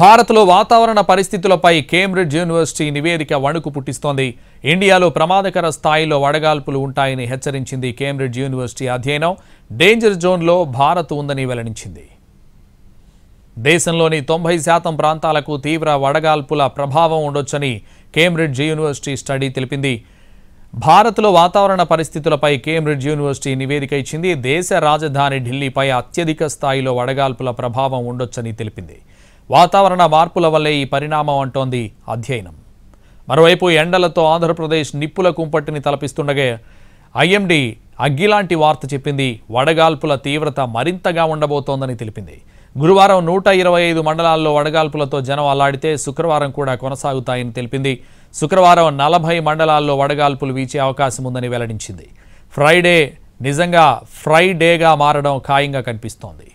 భారత్లో వాతావరణ పరిస్థితులపై కేంబ్రిడ్జ్ యూనివర్సిటీ నివేదిక వణుకు పుట్టిస్తోంది ఇండియాలో ప్రమాదకర స్థాయిలో వడగాల్పులు ఉంటాయని హెచ్చరించింది కేంబ్రిడ్జ్ యూనివర్సిటీ అధ్యయనం డేంజర్ జోన్లో భారత్ ఉందని వెల్లడించింది దేశంలోని తొంభై శాతం ప్రాంతాలకు తీవ్ర వడగాల్పుల ప్రభావం ఉండొచ్చని కేంబ్రిడ్జ్ యూనివర్సిటీ స్టడీ తెలిపింది భారత్లో వాతావరణ పరిస్థితులపై కేంబ్రిడ్జ్ యూనివర్సిటీ నివేదిక ఇచ్చింది దేశ రాజధాని ఢిల్లీపై అత్యధిక స్థాయిలో వడగాల్పుల ప్రభావం ఉండొచ్చని తెలిపింది వాతావరణ మార్పుల వల్లే ఈ పరిణామం అంటోంది అధ్యయనం మరోవైపు ఎండలతో ఆంధ్రప్రదేశ్ నిప్పుల కుంపట్టిని తలపిస్తుండగా ఐఎండి అగ్గిలాంటి వార్త చెప్పింది వడగాల్పుల తీవ్రత మరింతగా ఉండబోతోందని తెలిపింది గురువారం నూట ఇరవై ఐదు మండలాల్లో వడగాల్పులతో జనం అల్లాడితే శుక్రవారం కూడా కొనసాగుతాయని తెలిపింది శుక్రవారం నలభై మండలాల్లో వడగాల్పులు వీచే అవకాశం ఉందని వెల్లడించింది ఫ్రైడే నిజంగా ఫ్రైడేగా మారడం ఖాయంగా కనిపిస్తోంది